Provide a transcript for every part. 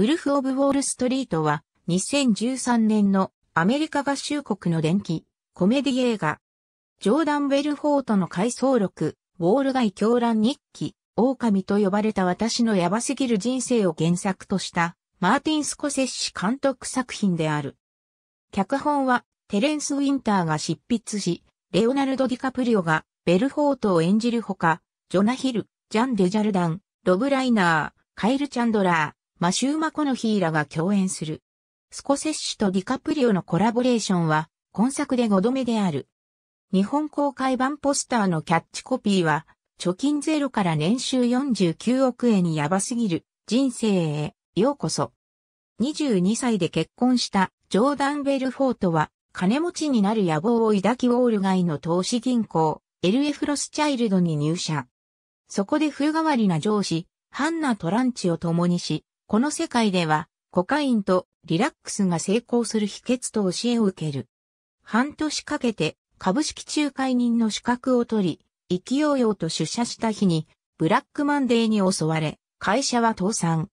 ウルフ・オブ・ウォール・ストリートは2013年のアメリカ合衆国の伝記、コメディ映画。ジョーダン・ベルフォートの回想録、ウォール街狂乱日記、狼と呼ばれた私のやばすぎる人生を原作としたマーティン・スコセッシ監督作品である。脚本はテレンス・ウィンターが執筆し、レオナルド・ディカプリオがベルフォートを演じるほか、ジョナ・ヒル、ジャン・デジャルダン、ロブ・ライナー、カイル・チャンドラー、マシュー・マコノヒーらが共演する。スコセッシュとディカプリオのコラボレーションは、今作で5度目である。日本公開版ポスターのキャッチコピーは、貯金ゼロから年収49億円にやばすぎる人生へようこそ。22歳で結婚したジョーダン・ベルフォートは金持ちになる野望を抱きウォール街の投資銀行 LF ロスチャイルドに入社。そこで風変わりな上司ハンナ・トランチを共にしこの世界では、コカインとリラックスが成功する秘訣と教えを受ける。半年かけて株式仲介人の資格を取り、勢いよと出社した日に、ブラックマンデーに襲われ、会社は倒産。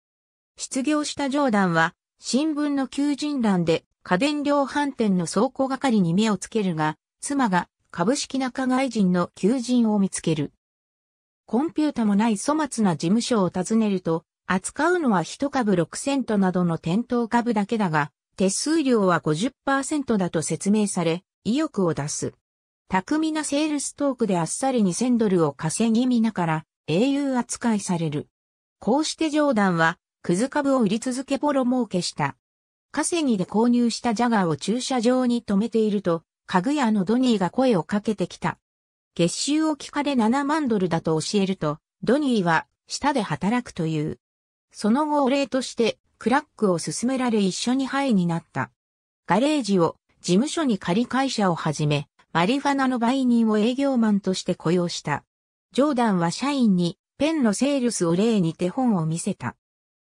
失業したジョーダンは、新聞の求人欄で家電量販店の倉庫係に目をつけるが、妻が株式仲外人の求人を見つける。コンピュータもない粗末な事務所を訪ねると、扱うのは1株6セントなどの店頭株だけだが、手数料は50%だと説明され、意欲を出す。巧みなセールストークであっさり2000ドルを稼ぎみなから英雄扱いされる。こうしてジョーダンは、クズ株を売り続けボロ儲けした。稼ぎで購入したジャガーを駐車場に止めていると、家具屋のドニーが声をかけてきた。月収を聞かれ7万ドルだと教えると、ドニーは、下で働くという。その後お礼としてクラックを勧められ一緒にハイになった。ガレージを事務所に借り会社を始め、マリファナの売人を営業マンとして雇用した。ジョーダンは社員にペンのセールスを例に手本を見せた。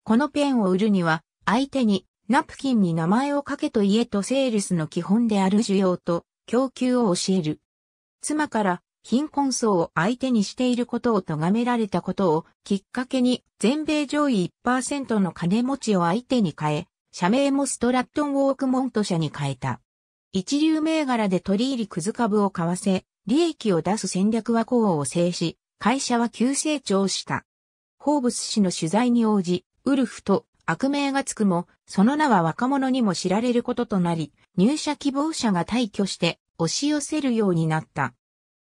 このペンを売るには相手にナプキンに名前を書けと言えとセールスの基本である需要と供給を教える。妻から貧困層を相手にしていることを咎められたことをきっかけに全米上位1%の金持ちを相手に変え、社名もストラットン・ウォークモント社に変えた。一流銘柄で取り入りくず株を買わせ、利益を出す戦略は功を制し、会社は急成長した。ホーブス氏の取材に応じ、ウルフと悪名がつくも、その名は若者にも知られることとなり、入社希望者が退去して押し寄せるようになった。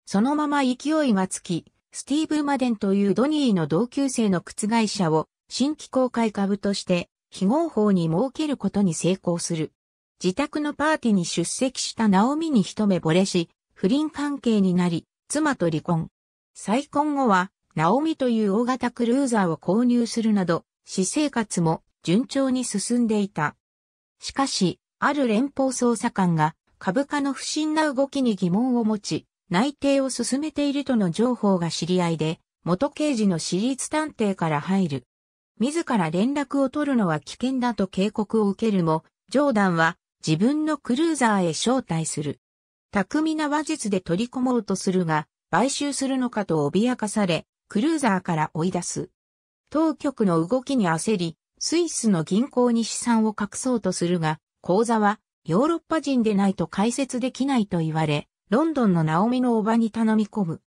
そのまま勢いがつき、スティーブ・マデンというドニーの同級生の靴会社を新規公開株として非合法に設けることに成功する。自宅のパーティーに出席したナオミに一目惚れし、不倫関係になり、妻と離婚。再婚後は、ナオミという大型クルーザーを購入するなど、私生活も順調に進んでいた。しかし、ある連邦捜査官が株価の不審な動きに疑問を持ち、内定を進めているとの情報が知り合いで、元刑事の私立探偵から入る。自ら連絡を取るのは危険だと警告を受けるも、ジョーダンは自分のクルーザーへ招待する。巧みな話術で取り込もうとするが、買収するのかと脅かされ、クルーザーから追い出す。当局の動きに焦り、スイスの銀行に資産を隠そうとするが、口座はヨーロッパ人でないと解説できないと言われ、ロンドンのナオミのおばに頼み込む。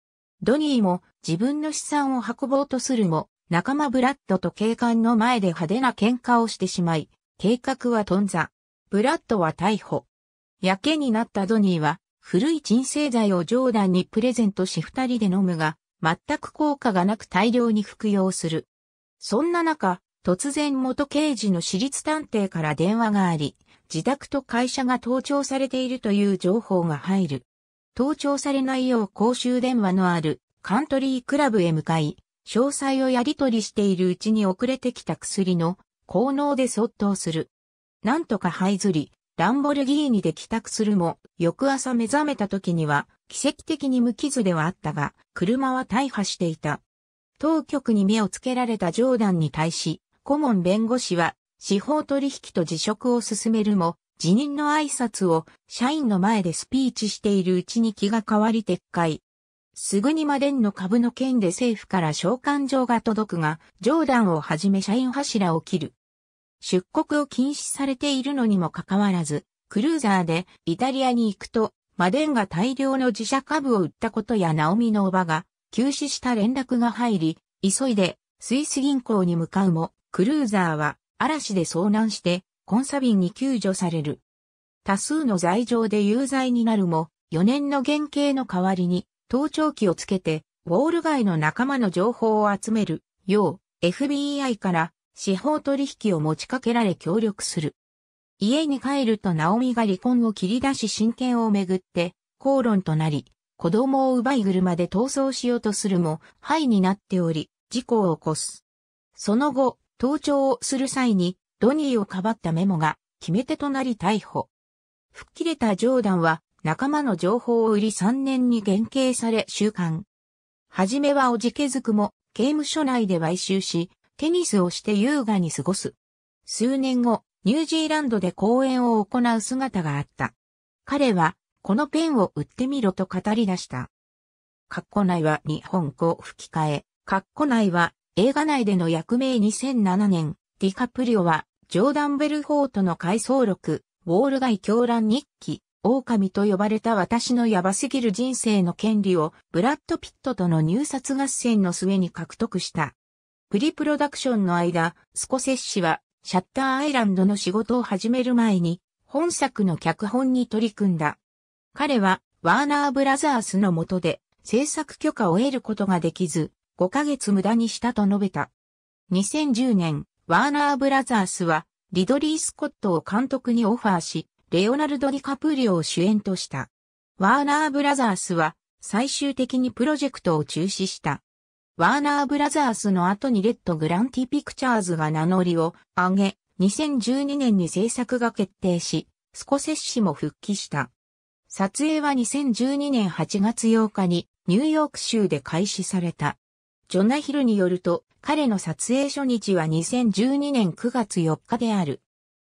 ドニーも自分の資産を運ぼうとするも、仲間ブラッドと警官の前で派手な喧嘩をしてしまい、計画は頓挫。ブラッドは逮捕。やけになったドニーは、古い鎮静剤をジョーダンにプレゼントし二人で飲むが、全く効果がなく大量に服用する。そんな中、突然元刑事の私立探偵から電話があり、自宅と会社が盗聴されているという情報が入る。盗聴されないよう公衆電話のあるカントリークラブへ向かい、詳細をやり取りしているうちに遅れてきた薬の効能で卒倒する。なんとか這いずり、ランボルギーニで帰宅するも、翌朝目覚めた時には、奇跡的に無傷ではあったが、車は大破していた。当局に目をつけられたジョーダンに対し、顧問弁護士は、司法取引と辞職を進めるも、辞任の挨拶を社員の前でスピーチしているうちに気が変わり撤回。すぐにマデンの株の件で政府から召喚状が届くが、ジョーダンをはじめ社員柱を切る。出国を禁止されているのにもかかわらず、クルーザーでイタリアに行くと、マデンが大量の自社株を売ったことやナオミのおばが休止した連絡が入り、急いでスイス銀行に向かうも、クルーザーは嵐で遭難してコンサビンに救助される。多数の罪状で有罪になるも、4年の減刑の代わりに、盗聴器をつけて、ウォール街の仲間の情報を集める、よう、FBI から、司法取引を持ちかけられ協力する。家に帰るとナオミが離婚を切り出し親権をめぐって、口論となり、子供を奪い車で逃走しようとするも、ハイになっており、事故を起こす。その後、盗聴をする際に、ドニーをかばったメモが決め手となり逮捕。吹っ切れたジョーダンは仲間の情報を売り3年に減刑され収監。はじめはおじけづくも刑務所内で買収し、テニスをして優雅に過ごす。数年後、ニュージーランドで講演を行う姿があった。彼は、このペンを売ってみろと語り出した。カッコ内は日本語吹き替え、カッコ内は映画内での役名2007年、ディカプリオは、ジョーダン・ベルフォートの回想録、ウォール街狂乱日記、狼と呼ばれた私のヤバすぎる人生の権利を、ブラッド・ピットとの入札合戦の末に獲得した。プリプロダクションの間、スコセッシは、シャッターアイランドの仕事を始める前に、本作の脚本に取り組んだ。彼は、ワーナーブラザースの下で、制作許可を得ることができず、5ヶ月無駄にしたと述べた。2010年、ワーナーブラザースは、リドリー・スコットを監督にオファーし、レオナルド・ディカプリオを主演とした。ワーナーブラザースは、最終的にプロジェクトを中止した。ワーナーブラザースの後にレッド・グランティ・ピクチャーズが名乗りを上げ、2012年に制作が決定し、スコセッシも復帰した。撮影は2012年8月8日にニューヨーク州で開始された。ジョナヒルによると、彼の撮影初日は2012年9月4日である。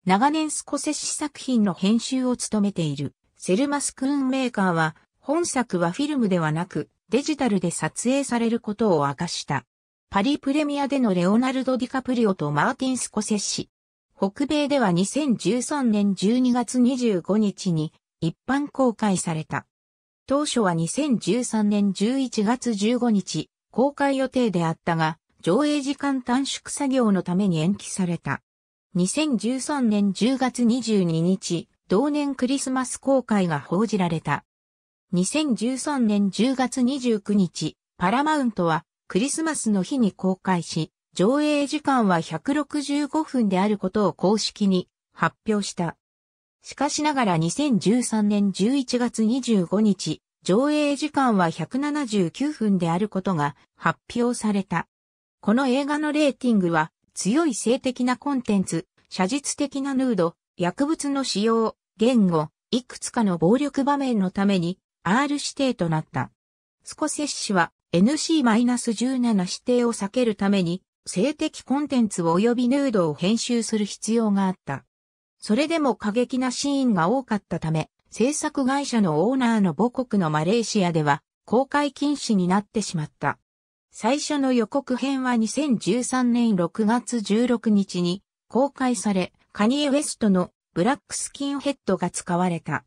長年スコセッシ作品の編集を務めているセルマス・クーンメーカーは本作はフィルムではなくデジタルで撮影されることを明かした。パリプレミアでのレオナルド・ディカプリオとマーティン・スコセッシ。北米では2013年12月25日に一般公開された。当初は2013年11月15日公開予定であったが、上映時間短縮作業のために延期された。2013年10月22日、同年クリスマス公開が報じられた。2013年10月29日、パラマウントはクリスマスの日に公開し、上映時間は165分であることを公式に発表した。しかしながら2013年11月25日、上映時間は179分であることが発表された。この映画のレーティングは、強い性的なコンテンツ、写実的なヌード、薬物の使用、言語、いくつかの暴力場面のために R 指定となった。スコセッシは NC-17 指定を避けるために性的コンテンツ及びヌードを編集する必要があった。それでも過激なシーンが多かったため、制作会社のオーナーの母国のマレーシアでは公開禁止になってしまった。最初の予告編は2013年6月16日に公開され、カニエ・ウェストのブラックスキンヘッドが使われた。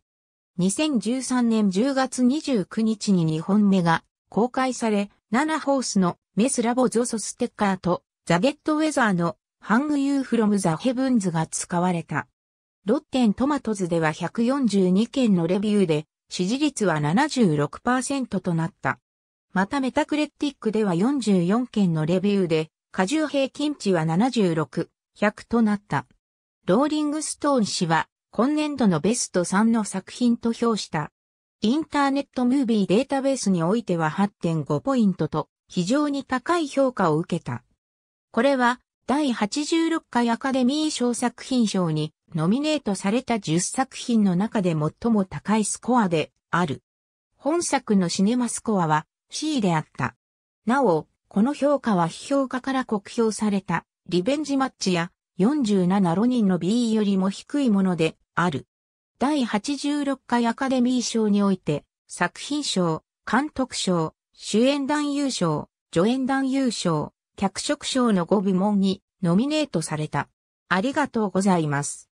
2013年10月29日に2本目が公開され、ナナホースのメスラボゾソステッカーとザ・ゲット・ウェザーのハング・ユー・フロム・ザ・ヘブンズが使われた。ロッテン・トマトズでは142件のレビューで支持率は76%となった。またメタクレッティックでは44件のレビューで、過重平均値は76、100となった。ローリングストーン氏は、今年度のベスト3の作品と評した。インターネットムービーデータベースにおいては8.5ポイントと非常に高い評価を受けた。これは第86回アカデミー賞作品賞にノミネートされた10作品の中で最も高いスコアである。本作のシネマスコアは C であった。なお、この評価は批評家から酷評された、リベンジマッチや47ロニンの B よりも低いものである。第86回アカデミー賞において、作品賞、監督賞、主演男優賞、助演男優賞、脚色賞の5部門にノミネートされた。ありがとうございます。